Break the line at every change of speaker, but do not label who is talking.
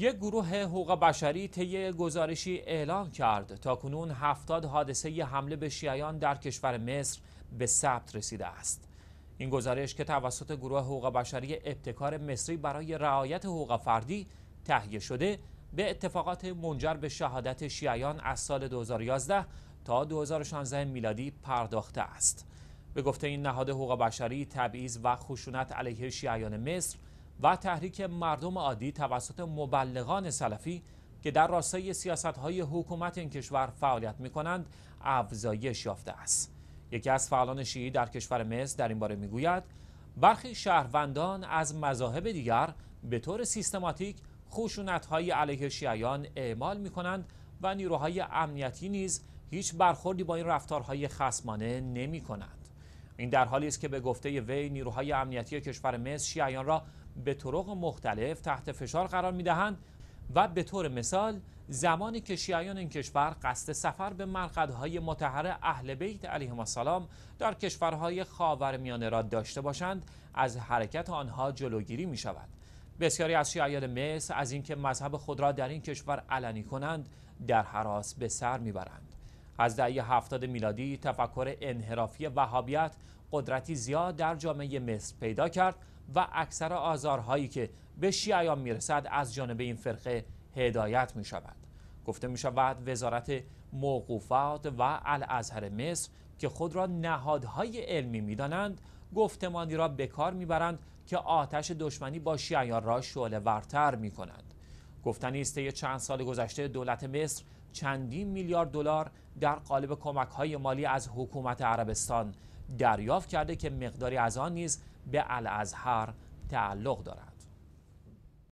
یک گروه حقوق بشری طی گزارشی اعلام کرد تا کنون هفتاد حادثه ی حمله به شیعیان در کشور مصر به ثبت رسیده است. این گزارش که توسط گروه حقوق بشری ابتکار مصری برای رعایت حقوق فردی تهیه شده به اتفاقات منجر به شهادت شیعیان از سال 2011 تا 2016 میلادی پرداخته است. به گفته این نهاد حقوق بشری تبعیض و خشونت علیه شیعیان مصر و تحریک مردم عادی توسط مبلغان سلفی که در راستای سیاست های حکومت این کشور فعالیت می کنند افزایش یافته است. یکی از فعالان شیعی در کشور مصر در این باره می گوید برخی شهروندان از مذاهب دیگر به طور سیستماتیک خشونت های علیه شیعیان اعمال می کنند و نیروهای امنیتی نیز هیچ برخوردی با این رفتارهای خصمانه نمی کنند. این در حالی است که به گفته وی نیروهای امنیتی کشور مصر شیعیان را به طرق مختلف تحت فشار قرار می دهند و به طور مثال زمانی که شیعیان این کشور قصد سفر به مرقدهای متحر اهل بیت علیهم السلام در کشورهای خاورمیانه را داشته باشند از حرکت آنها جلوگیری می شود بسیاری از شیعیان مصر از اینکه مذهب خود را در این کشور علنی کنند در حراس به سر برند از دهه هفتاد میلادی تفکر انحرافی وهابیت قدرتی زیاد در جامعه مصر پیدا کرد و اکثر آزارهایی که به شیعیان میرسد از جانب این فرقه هدایت می شود گفته می شود وزارت موقوفات و الازهر مصر که خود را نهادهای علمی میدانند دانند گفتمانی را به کار میبرند که آتش دشمنی با شیعیان را شعله ورتر می کنند گفتنی است چند سال گذشته دولت مصر چندین میلیارد دلار در قالب کمک های مالی از حکومت عربستان دریافت کرده که مقداری از آن نیز به الازهر تعلق دارد